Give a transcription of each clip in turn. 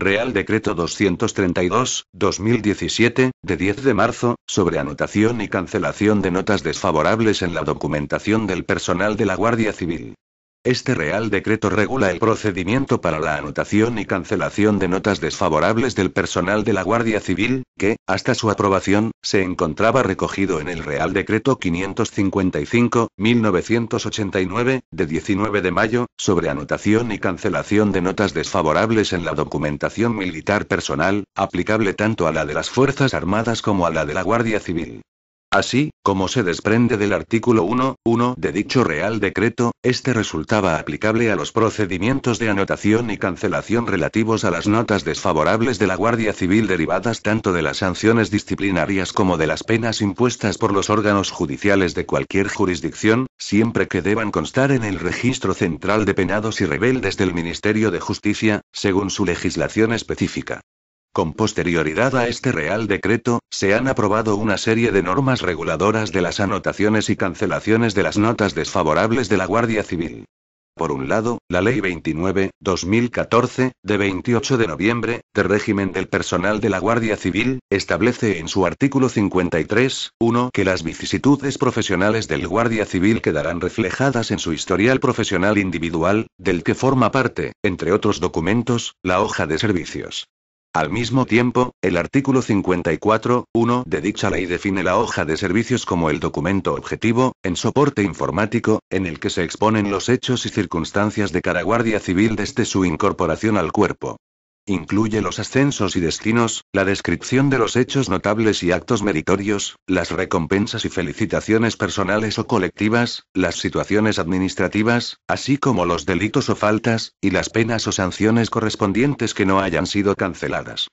Real Decreto 232-2017, de 10 de marzo, sobre anotación y cancelación de notas desfavorables en la documentación del personal de la Guardia Civil. Este Real Decreto regula el procedimiento para la anotación y cancelación de notas desfavorables del personal de la Guardia Civil, que, hasta su aprobación, se encontraba recogido en el Real Decreto 555-1989, de 19 de mayo, sobre anotación y cancelación de notas desfavorables en la documentación militar personal, aplicable tanto a la de las Fuerzas Armadas como a la de la Guardia Civil. Así, como se desprende del artículo 1.1 de dicho Real Decreto, este resultaba aplicable a los procedimientos de anotación y cancelación relativos a las notas desfavorables de la Guardia Civil derivadas tanto de las sanciones disciplinarias como de las penas impuestas por los órganos judiciales de cualquier jurisdicción, siempre que deban constar en el Registro Central de Penados y Rebeldes del Ministerio de Justicia, según su legislación específica. Con posterioridad a este Real Decreto, se han aprobado una serie de normas reguladoras de las anotaciones y cancelaciones de las notas desfavorables de la Guardia Civil. Por un lado, la Ley 29-2014, de 28 de noviembre, de régimen del personal de la Guardia Civil, establece en su artículo 53, 1, que las vicisitudes profesionales del Guardia Civil quedarán reflejadas en su historial profesional individual, del que forma parte, entre otros documentos, la hoja de servicios. Al mismo tiempo, el artículo 54.1 de dicha ley define la hoja de servicios como el documento objetivo, en soporte informático, en el que se exponen los hechos y circunstancias de cada guardia civil desde su incorporación al cuerpo. Incluye los ascensos y destinos, la descripción de los hechos notables y actos meritorios, las recompensas y felicitaciones personales o colectivas, las situaciones administrativas, así como los delitos o faltas, y las penas o sanciones correspondientes que no hayan sido canceladas.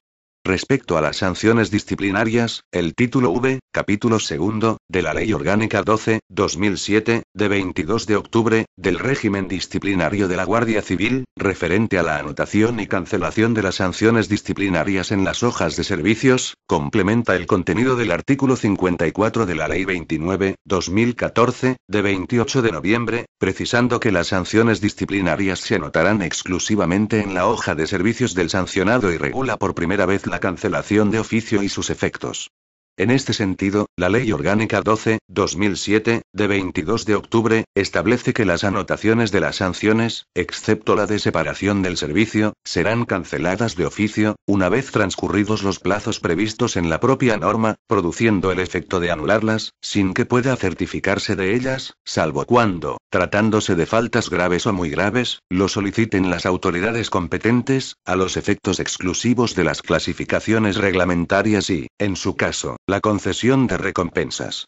Respecto a las sanciones disciplinarias, el título V, capítulo segundo, de la Ley Orgánica 12, 2007, de 22 de octubre, del régimen disciplinario de la Guardia Civil, referente a la anotación y cancelación de las sanciones disciplinarias en las hojas de servicios, complementa el contenido del artículo 54 de la Ley 29, 2014, de 28 de noviembre, precisando que las sanciones disciplinarias se anotarán exclusivamente en la hoja de servicios del sancionado y regula por primera vez la cancelación de oficio y sus efectos. En este sentido, la Ley Orgánica 12-2007, de 22 de octubre, establece que las anotaciones de las sanciones, excepto la de separación del servicio, serán canceladas de oficio, una vez transcurridos los plazos previstos en la propia norma, produciendo el efecto de anularlas, sin que pueda certificarse de ellas, salvo cuando, tratándose de faltas graves o muy graves, lo soliciten las autoridades competentes, a los efectos exclusivos de las clasificaciones reglamentarias y, en su caso, la concesión de recompensas.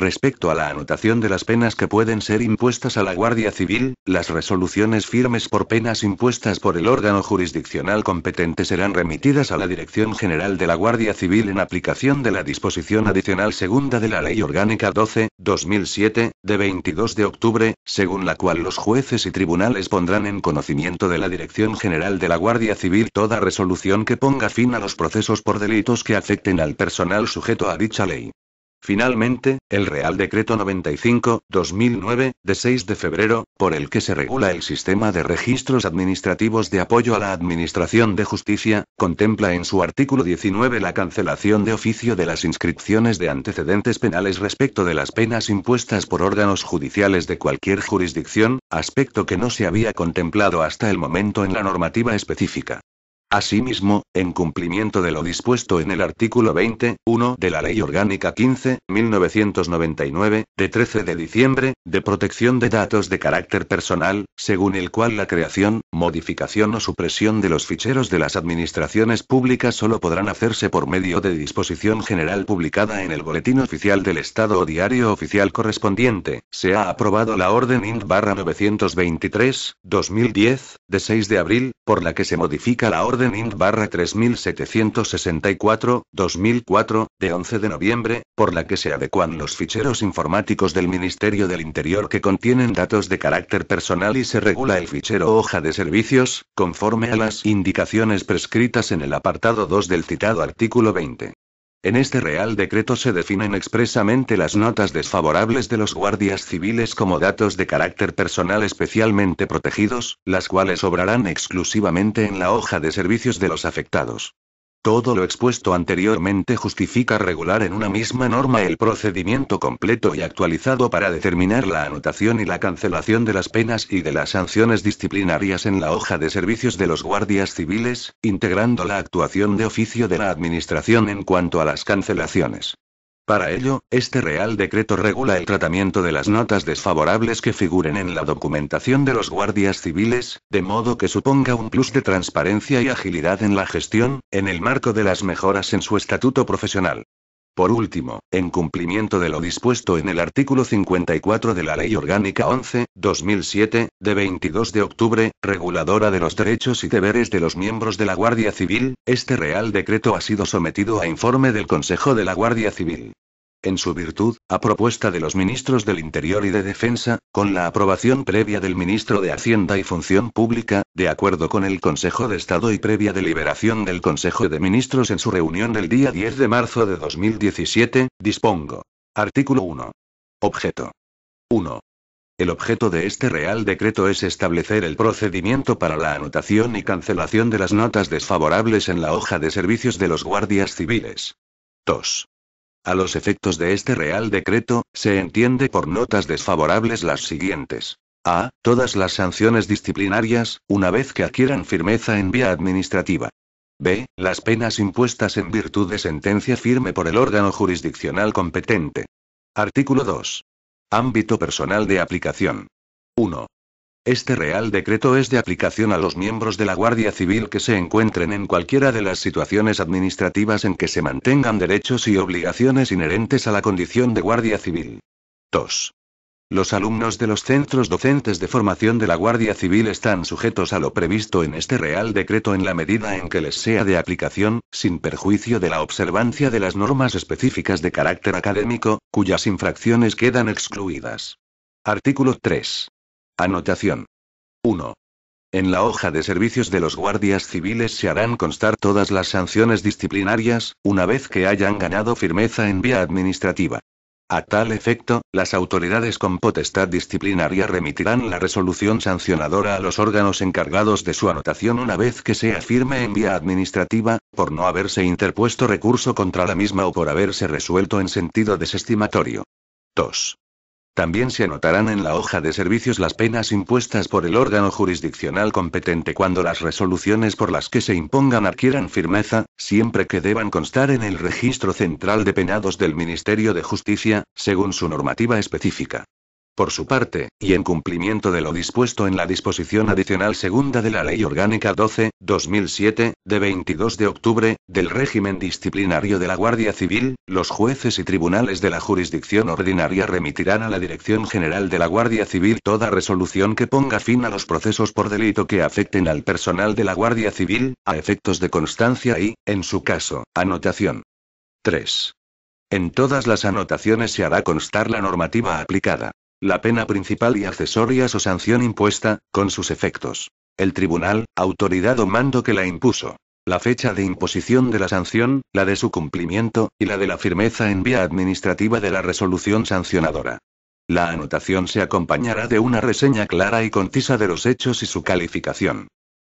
Respecto a la anotación de las penas que pueden ser impuestas a la Guardia Civil, las resoluciones firmes por penas impuestas por el órgano jurisdiccional competente serán remitidas a la Dirección General de la Guardia Civil en aplicación de la disposición adicional segunda de la Ley Orgánica 12-2007, de 22 de octubre, según la cual los jueces y tribunales pondrán en conocimiento de la Dirección General de la Guardia Civil toda resolución que ponga fin a los procesos por delitos que afecten al personal sujeto a dicha ley. Finalmente, el Real Decreto 95-2009, de 6 de febrero, por el que se regula el sistema de registros administrativos de apoyo a la Administración de Justicia, contempla en su artículo 19 la cancelación de oficio de las inscripciones de antecedentes penales respecto de las penas impuestas por órganos judiciales de cualquier jurisdicción, aspecto que no se había contemplado hasta el momento en la normativa específica. Asimismo, en cumplimiento de lo dispuesto en el artículo 20, de la Ley Orgánica 15, 1999, de 13 de diciembre, de protección de datos de carácter personal, según el cual la creación, modificación o supresión de los ficheros de las administraciones públicas solo podrán hacerse por medio de disposición general publicada en el Boletín Oficial del Estado o Diario Oficial correspondiente, se ha aprobado la Orden INT-923, 2010, de 6 de abril, por la que se modifica la Orden de INT barra 3764, 2004, de 11 de noviembre, por la que se adecuan los ficheros informáticos del Ministerio del Interior que contienen datos de carácter personal y se regula el fichero hoja de servicios, conforme a las indicaciones prescritas en el apartado 2 del citado artículo 20. En este Real Decreto se definen expresamente las notas desfavorables de los guardias civiles como datos de carácter personal especialmente protegidos, las cuales obrarán exclusivamente en la hoja de servicios de los afectados. Todo lo expuesto anteriormente justifica regular en una misma norma el procedimiento completo y actualizado para determinar la anotación y la cancelación de las penas y de las sanciones disciplinarias en la hoja de servicios de los guardias civiles, integrando la actuación de oficio de la Administración en cuanto a las cancelaciones. Para ello, este Real Decreto regula el tratamiento de las notas desfavorables que figuren en la documentación de los guardias civiles, de modo que suponga un plus de transparencia y agilidad en la gestión, en el marco de las mejoras en su estatuto profesional. Por último, en cumplimiento de lo dispuesto en el artículo 54 de la Ley Orgánica 11-2007, de 22 de octubre, reguladora de los derechos y deberes de los miembros de la Guardia Civil, este Real Decreto ha sido sometido a informe del Consejo de la Guardia Civil en su virtud, a propuesta de los ministros del Interior y de Defensa, con la aprobación previa del ministro de Hacienda y Función Pública, de acuerdo con el Consejo de Estado y previa deliberación del Consejo de Ministros en su reunión del día 10 de marzo de 2017, dispongo. Artículo 1. Objeto. 1. El objeto de este Real Decreto es establecer el procedimiento para la anotación y cancelación de las notas desfavorables en la hoja de servicios de los guardias civiles. 2. A los efectos de este Real Decreto, se entiende por notas desfavorables las siguientes. A. Todas las sanciones disciplinarias, una vez que adquieran firmeza en vía administrativa. B. Las penas impuestas en virtud de sentencia firme por el órgano jurisdiccional competente. Artículo 2. Ámbito personal de aplicación. 1. Este Real Decreto es de aplicación a los miembros de la Guardia Civil que se encuentren en cualquiera de las situaciones administrativas en que se mantengan derechos y obligaciones inherentes a la condición de Guardia Civil. 2. Los alumnos de los centros docentes de formación de la Guardia Civil están sujetos a lo previsto en este Real Decreto en la medida en que les sea de aplicación, sin perjuicio de la observancia de las normas específicas de carácter académico, cuyas infracciones quedan excluidas. Artículo 3. Anotación. 1. En la hoja de servicios de los guardias civiles se harán constar todas las sanciones disciplinarias, una vez que hayan ganado firmeza en vía administrativa. A tal efecto, las autoridades con potestad disciplinaria remitirán la resolución sancionadora a los órganos encargados de su anotación una vez que sea firme en vía administrativa, por no haberse interpuesto recurso contra la misma o por haberse resuelto en sentido desestimatorio. 2. También se anotarán en la hoja de servicios las penas impuestas por el órgano jurisdiccional competente cuando las resoluciones por las que se impongan adquieran firmeza, siempre que deban constar en el Registro Central de Penados del Ministerio de Justicia, según su normativa específica. Por su parte, y en cumplimiento de lo dispuesto en la disposición adicional segunda de la Ley Orgánica 12-2007, de 22 de octubre, del régimen disciplinario de la Guardia Civil, los jueces y tribunales de la jurisdicción ordinaria remitirán a la Dirección General de la Guardia Civil toda resolución que ponga fin a los procesos por delito que afecten al personal de la Guardia Civil, a efectos de constancia y, en su caso, anotación. 3. En todas las anotaciones se hará constar la normativa aplicada. La pena principal y accesorias o sanción impuesta, con sus efectos. El tribunal, autoridad o mando que la impuso. La fecha de imposición de la sanción, la de su cumplimiento, y la de la firmeza en vía administrativa de la resolución sancionadora. La anotación se acompañará de una reseña clara y concisa de los hechos y su calificación.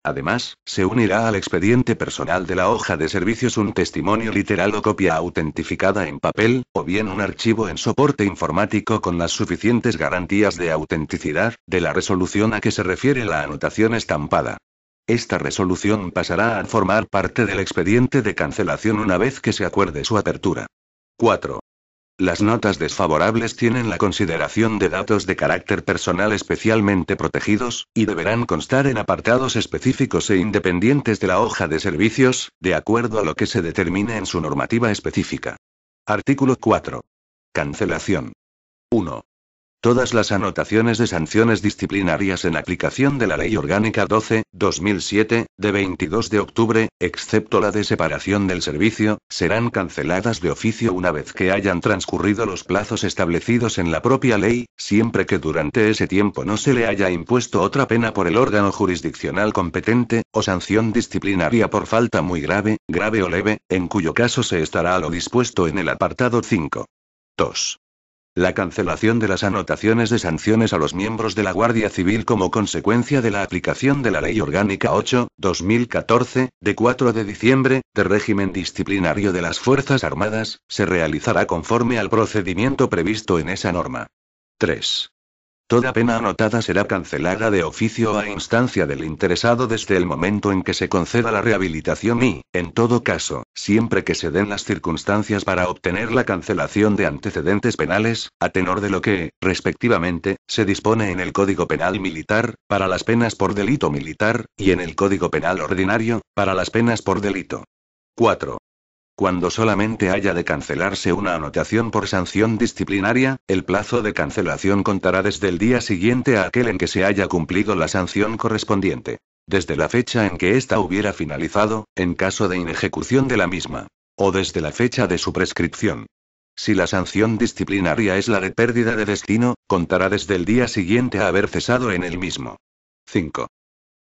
Además, se unirá al expediente personal de la hoja de servicios un testimonio literal o copia autentificada en papel, o bien un archivo en soporte informático con las suficientes garantías de autenticidad, de la resolución a que se refiere la anotación estampada. Esta resolución pasará a formar parte del expediente de cancelación una vez que se acuerde su apertura. 4. Las notas desfavorables tienen la consideración de datos de carácter personal especialmente protegidos, y deberán constar en apartados específicos e independientes de la hoja de servicios, de acuerdo a lo que se determine en su normativa específica. Artículo 4. Cancelación. 1. Todas las anotaciones de sanciones disciplinarias en aplicación de la Ley Orgánica 12-2007, de 22 de octubre, excepto la de separación del servicio, serán canceladas de oficio una vez que hayan transcurrido los plazos establecidos en la propia ley, siempre que durante ese tiempo no se le haya impuesto otra pena por el órgano jurisdiccional competente, o sanción disciplinaria por falta muy grave, grave o leve, en cuyo caso se estará a lo dispuesto en el apartado 5. 2. La cancelación de las anotaciones de sanciones a los miembros de la Guardia Civil como consecuencia de la aplicación de la Ley Orgánica 8-2014, de 4 de diciembre, de régimen disciplinario de las Fuerzas Armadas, se realizará conforme al procedimiento previsto en esa norma. 3. Toda pena anotada será cancelada de oficio a instancia del interesado desde el momento en que se conceda la rehabilitación y, en todo caso, siempre que se den las circunstancias para obtener la cancelación de antecedentes penales, a tenor de lo que, respectivamente, se dispone en el Código Penal Militar, para las penas por delito militar, y en el Código Penal Ordinario, para las penas por delito. 4. Cuando solamente haya de cancelarse una anotación por sanción disciplinaria, el plazo de cancelación contará desde el día siguiente a aquel en que se haya cumplido la sanción correspondiente. Desde la fecha en que ésta hubiera finalizado, en caso de inejecución de la misma. O desde la fecha de su prescripción. Si la sanción disciplinaria es la de pérdida de destino, contará desde el día siguiente a haber cesado en el mismo. 5.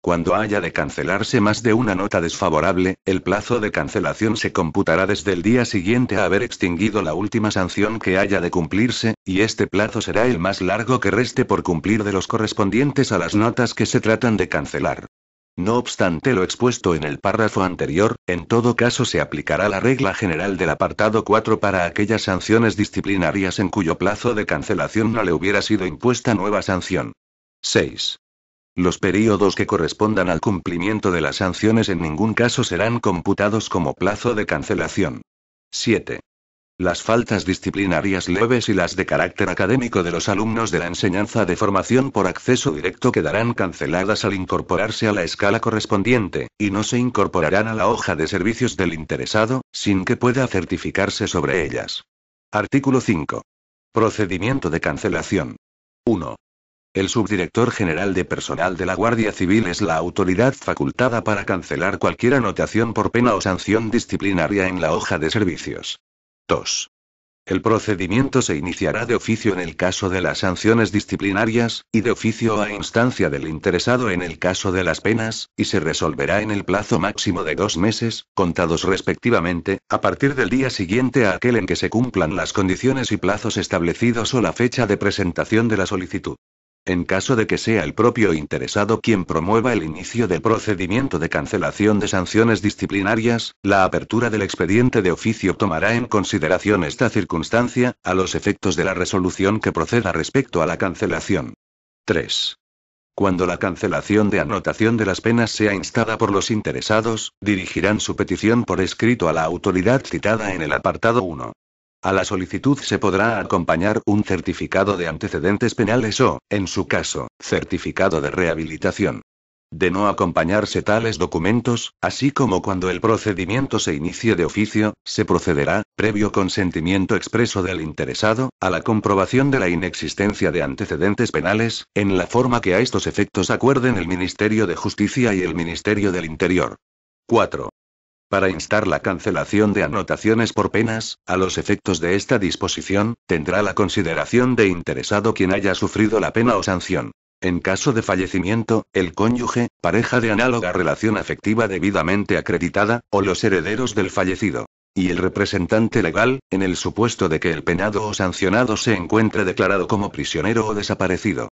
Cuando haya de cancelarse más de una nota desfavorable, el plazo de cancelación se computará desde el día siguiente a haber extinguido la última sanción que haya de cumplirse, y este plazo será el más largo que reste por cumplir de los correspondientes a las notas que se tratan de cancelar. No obstante lo expuesto en el párrafo anterior, en todo caso se aplicará la regla general del apartado 4 para aquellas sanciones disciplinarias en cuyo plazo de cancelación no le hubiera sido impuesta nueva sanción. 6. Los períodos que correspondan al cumplimiento de las sanciones en ningún caso serán computados como plazo de cancelación. 7. Las faltas disciplinarias leves y las de carácter académico de los alumnos de la enseñanza de formación por acceso directo quedarán canceladas al incorporarse a la escala correspondiente, y no se incorporarán a la hoja de servicios del interesado, sin que pueda certificarse sobre ellas. Artículo 5. Procedimiento de cancelación. 1. El subdirector general de personal de la Guardia Civil es la autoridad facultada para cancelar cualquier anotación por pena o sanción disciplinaria en la hoja de servicios. 2. El procedimiento se iniciará de oficio en el caso de las sanciones disciplinarias, y de oficio a instancia del interesado en el caso de las penas, y se resolverá en el plazo máximo de dos meses, contados respectivamente, a partir del día siguiente a aquel en que se cumplan las condiciones y plazos establecidos o la fecha de presentación de la solicitud en caso de que sea el propio interesado quien promueva el inicio del procedimiento de cancelación de sanciones disciplinarias, la apertura del expediente de oficio tomará en consideración esta circunstancia, a los efectos de la resolución que proceda respecto a la cancelación. 3. Cuando la cancelación de anotación de las penas sea instada por los interesados, dirigirán su petición por escrito a la autoridad citada en el apartado 1. A la solicitud se podrá acompañar un certificado de antecedentes penales o, en su caso, certificado de rehabilitación. De no acompañarse tales documentos, así como cuando el procedimiento se inicie de oficio, se procederá, previo consentimiento expreso del interesado, a la comprobación de la inexistencia de antecedentes penales, en la forma que a estos efectos acuerden el Ministerio de Justicia y el Ministerio del Interior. 4. Para instar la cancelación de anotaciones por penas, a los efectos de esta disposición, tendrá la consideración de interesado quien haya sufrido la pena o sanción. En caso de fallecimiento, el cónyuge, pareja de análoga relación afectiva debidamente acreditada, o los herederos del fallecido. Y el representante legal, en el supuesto de que el penado o sancionado se encuentre declarado como prisionero o desaparecido.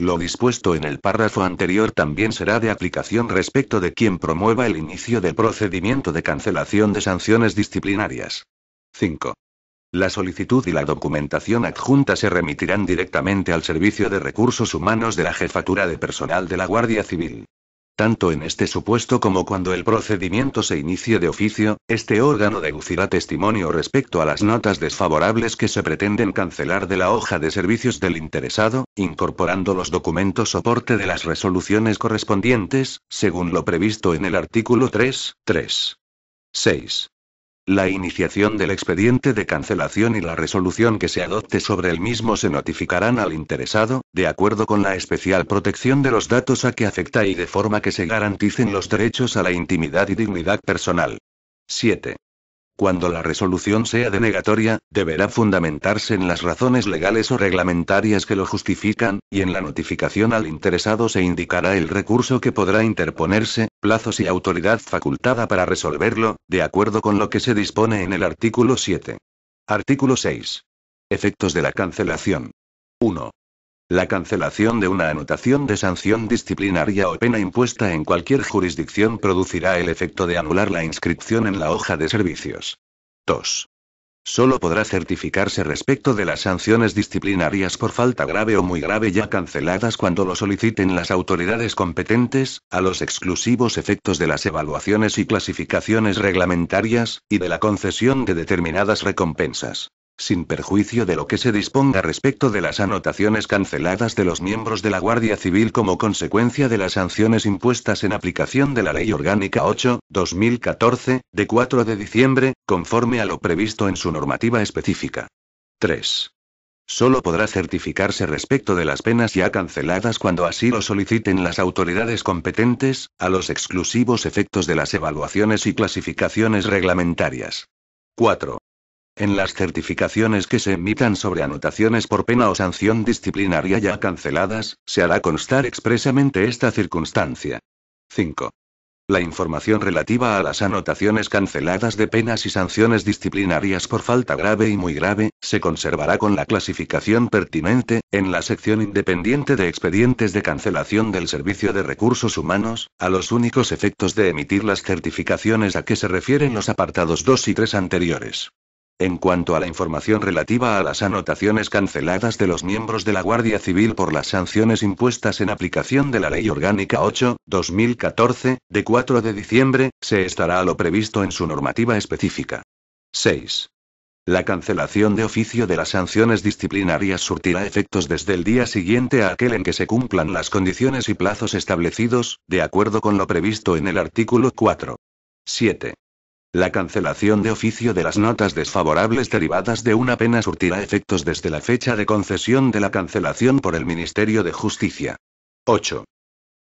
Lo dispuesto en el párrafo anterior también será de aplicación respecto de quien promueva el inicio del procedimiento de cancelación de sanciones disciplinarias. 5. La solicitud y la documentación adjunta se remitirán directamente al Servicio de Recursos Humanos de la Jefatura de Personal de la Guardia Civil. Tanto en este supuesto como cuando el procedimiento se inicie de oficio, este órgano deducirá testimonio respecto a las notas desfavorables que se pretenden cancelar de la hoja de servicios del interesado, incorporando los documentos soporte de las resoluciones correspondientes, según lo previsto en el artículo 3, 3. 6. La iniciación del expediente de cancelación y la resolución que se adopte sobre el mismo se notificarán al interesado, de acuerdo con la especial protección de los datos a que afecta y de forma que se garanticen los derechos a la intimidad y dignidad personal. 7. Cuando la resolución sea denegatoria, deberá fundamentarse en las razones legales o reglamentarias que lo justifican, y en la notificación al interesado se indicará el recurso que podrá interponerse, plazos y autoridad facultada para resolverlo, de acuerdo con lo que se dispone en el artículo 7. Artículo 6. Efectos de la cancelación. 1. La cancelación de una anotación de sanción disciplinaria o pena impuesta en cualquier jurisdicción producirá el efecto de anular la inscripción en la hoja de servicios. 2. Solo podrá certificarse respecto de las sanciones disciplinarias por falta grave o muy grave ya canceladas cuando lo soliciten las autoridades competentes, a los exclusivos efectos de las evaluaciones y clasificaciones reglamentarias, y de la concesión de determinadas recompensas sin perjuicio de lo que se disponga respecto de las anotaciones canceladas de los miembros de la Guardia Civil como consecuencia de las sanciones impuestas en aplicación de la Ley Orgánica 8-2014, de 4 de diciembre, conforme a lo previsto en su normativa específica. 3. Solo podrá certificarse respecto de las penas ya canceladas cuando así lo soliciten las autoridades competentes, a los exclusivos efectos de las evaluaciones y clasificaciones reglamentarias. 4. En las certificaciones que se emitan sobre anotaciones por pena o sanción disciplinaria ya canceladas, se hará constar expresamente esta circunstancia. 5. La información relativa a las anotaciones canceladas de penas y sanciones disciplinarias por falta grave y muy grave, se conservará con la clasificación pertinente, en la sección independiente de expedientes de cancelación del Servicio de Recursos Humanos, a los únicos efectos de emitir las certificaciones a que se refieren los apartados 2 y 3 anteriores. En cuanto a la información relativa a las anotaciones canceladas de los miembros de la Guardia Civil por las sanciones impuestas en aplicación de la Ley Orgánica 8, 2014, de 4 de diciembre, se estará a lo previsto en su normativa específica. 6. La cancelación de oficio de las sanciones disciplinarias surtirá efectos desde el día siguiente a aquel en que se cumplan las condiciones y plazos establecidos, de acuerdo con lo previsto en el artículo 4. 7. La cancelación de oficio de las notas desfavorables derivadas de una pena surtirá efectos desde la fecha de concesión de la cancelación por el Ministerio de Justicia. 8.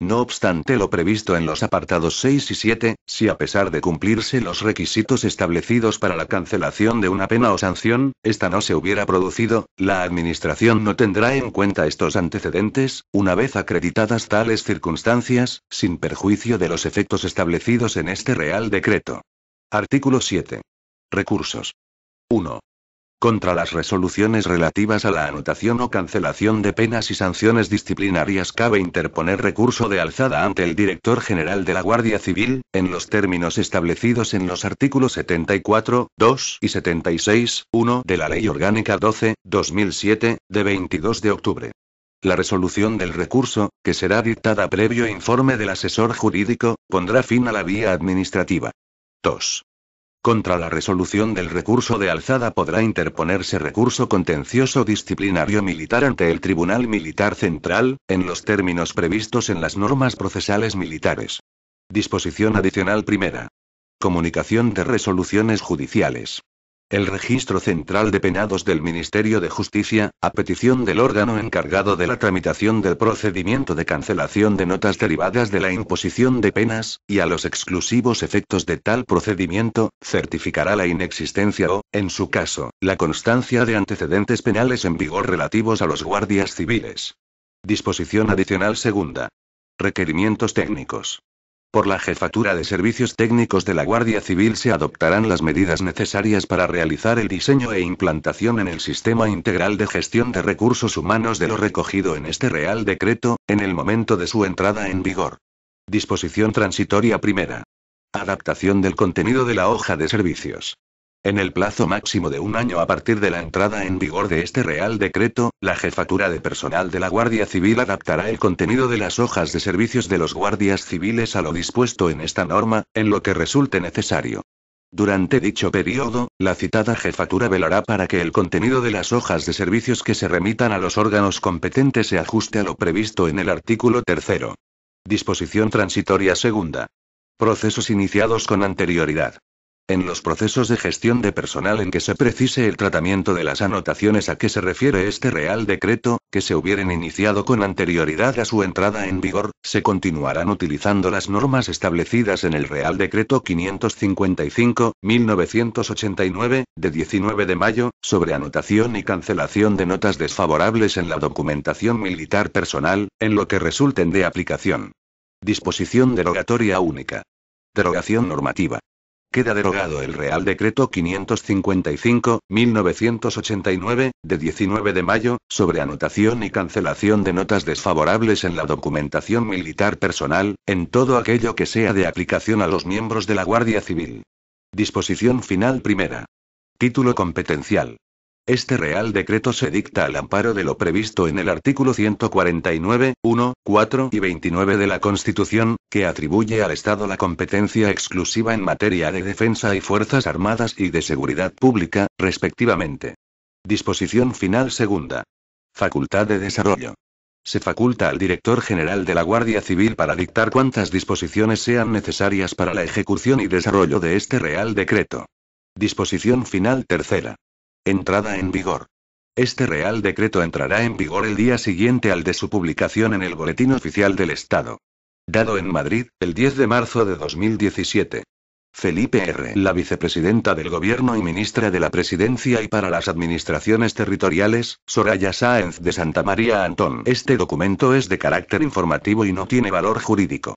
No obstante lo previsto en los apartados 6 y 7, si a pesar de cumplirse los requisitos establecidos para la cancelación de una pena o sanción, esta no se hubiera producido, la Administración no tendrá en cuenta estos antecedentes, una vez acreditadas tales circunstancias, sin perjuicio de los efectos establecidos en este Real Decreto. Artículo 7. Recursos. 1. Contra las resoluciones relativas a la anotación o cancelación de penas y sanciones disciplinarias cabe interponer recurso de alzada ante el Director General de la Guardia Civil, en los términos establecidos en los artículos 74, 2 y 76, 1 de la Ley Orgánica 12, 2007, de 22 de octubre. La resolución del recurso, que será dictada previo informe del asesor jurídico, pondrá fin a la vía administrativa. 2. Contra la resolución del recurso de alzada podrá interponerse recurso contencioso disciplinario militar ante el Tribunal Militar Central, en los términos previstos en las normas procesales militares. Disposición adicional primera. Comunicación de resoluciones judiciales. El Registro Central de Penados del Ministerio de Justicia, a petición del órgano encargado de la tramitación del procedimiento de cancelación de notas derivadas de la imposición de penas, y a los exclusivos efectos de tal procedimiento, certificará la inexistencia o, en su caso, la constancia de antecedentes penales en vigor relativos a los guardias civiles. Disposición adicional segunda. Requerimientos técnicos. Por la Jefatura de Servicios Técnicos de la Guardia Civil se adoptarán las medidas necesarias para realizar el diseño e implantación en el Sistema Integral de Gestión de Recursos Humanos de lo recogido en este Real Decreto, en el momento de su entrada en vigor. Disposición transitoria primera. Adaptación del contenido de la hoja de servicios. En el plazo máximo de un año a partir de la entrada en vigor de este Real Decreto, la Jefatura de Personal de la Guardia Civil adaptará el contenido de las hojas de servicios de los guardias civiles a lo dispuesto en esta norma, en lo que resulte necesario. Durante dicho periodo, la citada jefatura velará para que el contenido de las hojas de servicios que se remitan a los órganos competentes se ajuste a lo previsto en el artículo 3. Disposición transitoria segunda. Procesos iniciados con anterioridad. En los procesos de gestión de personal en que se precise el tratamiento de las anotaciones a que se refiere este Real Decreto, que se hubieran iniciado con anterioridad a su entrada en vigor, se continuarán utilizando las normas establecidas en el Real Decreto 555-1989, de 19 de mayo, sobre anotación y cancelación de notas desfavorables en la documentación militar personal, en lo que resulten de aplicación. Disposición derogatoria única. Derogación normativa. Queda derogado el Real Decreto 555-1989, de 19 de mayo, sobre anotación y cancelación de notas desfavorables en la documentación militar personal, en todo aquello que sea de aplicación a los miembros de la Guardia Civil. Disposición final primera. Título competencial. Este Real Decreto se dicta al amparo de lo previsto en el artículo 149, 1, 4 y 29 de la Constitución, que atribuye al Estado la competencia exclusiva en materia de defensa y Fuerzas Armadas y de Seguridad Pública, respectivamente. Disposición final segunda. Facultad de Desarrollo. Se faculta al Director General de la Guardia Civil para dictar cuantas disposiciones sean necesarias para la ejecución y desarrollo de este Real Decreto. Disposición final tercera. Entrada en vigor. Este Real Decreto entrará en vigor el día siguiente al de su publicación en el Boletín Oficial del Estado. Dado en Madrid, el 10 de marzo de 2017. Felipe R., la vicepresidenta del Gobierno y ministra de la Presidencia y para las Administraciones Territoriales, Soraya Sáenz de Santa María Antón. Este documento es de carácter informativo y no tiene valor jurídico.